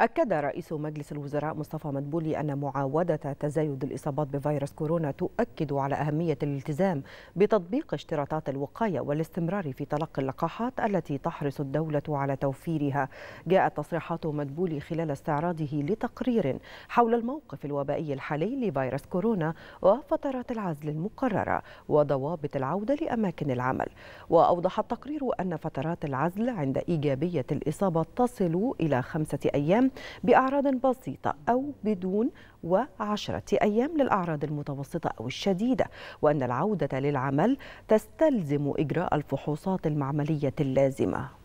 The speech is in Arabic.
أكد رئيس مجلس الوزراء مصطفى مدبولي أن معاودة تزايد الإصابات بفيروس كورونا تؤكد على أهمية الالتزام بتطبيق اشتراطات الوقاية والاستمرار في تلقي اللقاحات التي تحرص الدولة على توفيرها جاءت تصريحات مدبولي خلال استعراضه لتقرير حول الموقف الوبائي الحالي لفيروس كورونا وفترات العزل المقررة وضوابط العودة لأماكن العمل وأوضح التقرير أن فترات العزل عند إيجابية الإصابة تصل إلى خمسة أيام بأعراض بسيطة أو بدون وعشرة أيام للأعراض المتوسطة أو الشديدة وأن العودة للعمل تستلزم إجراء الفحوصات المعملية اللازمة